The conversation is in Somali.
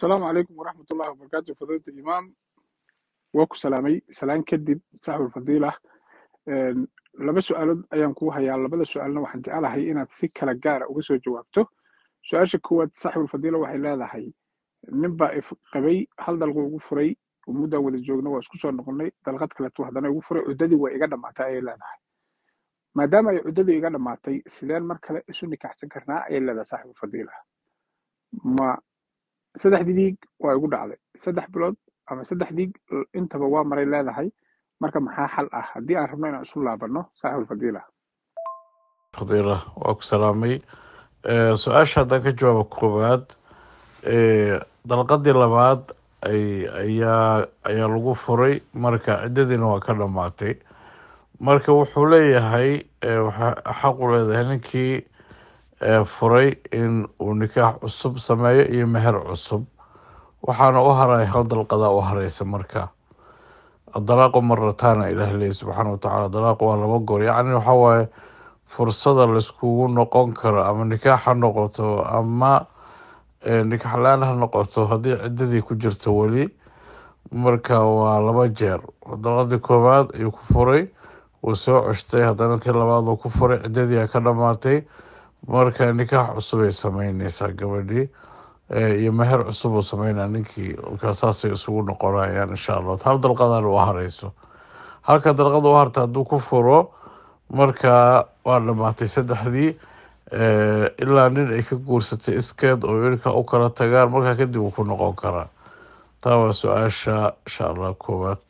asalaamu calaykum waraxmat ullahi wabarakaatu fadiilat alimaam waa ku salaamay salaan kadib saaxibulfadiila laba su-aalood ayaan kuu hayaa labada su-aalna waxaan jecelahay inaad si kala gaara ah uga soo jawaabto su-aasha koowaad saaxibulfadiila waxay leedahay nin baa ifqabay hal dalqu ugu furay muddaa wada joogna waa isku soo noqonnay dalqad kaletu haddana ugu furay cuddadii waa iga dhammaatay ayay leedahay maadaama ay cuddadii iga dhammaatay sideen mar kale isu nikaxsan karnaa ayay leedahay saaxibulfadiila ma saddexdii dhiig waa igu dhacday saddex bilood ama saddex dhiig eh, intaba waa maray leedahay marka maxaa xal ah haddii aan rabno inaan isu laabanno saaxibulfadiila fadiila waa ku salaamay eh, su-aasha haddaan ka jawaabo koowaad eh, dalqadii labaad ayaa ayaa lagu furay marka ciddadiina waa ka dhammaatay marka wuxuu leeyahay waxaa xaqu leedahay ninkii ee furay in uu nikaax cusub sameeyo iyo meher cusub waxaana u haray hal dalqada u hareysa marka adalaaqu marataana ilaah leey subxaana watacaala dalaaqu waa laba goor yacni waxawaaye fursada layskugu noqon karo ama nikaax ha noqoto ama nikax la-aan ha noqoto haddii ciddadii ku jirto weli marka waa laba jeer dalqadii koowaad ayuu ku furay wuu soo ceshtay haddana tii labaad uu ku furay ciddadii a ka dhamaatay marka nikaax cusubay samaynaysaa gabadhii eh, iyo meher cusubuu sameynaa ninkii saasay isugu noqonayaan insha allah hal dalqadaan u harayso halka dalqad u harta hadduu ku furo markaa waa dhammaatay saddexdii eh, ilaa nin ay ka guursatay iskeed oo ilka u kala tagaan markaa kadib uu ku noqon karaa taa waa su-aasha insha allah koowaad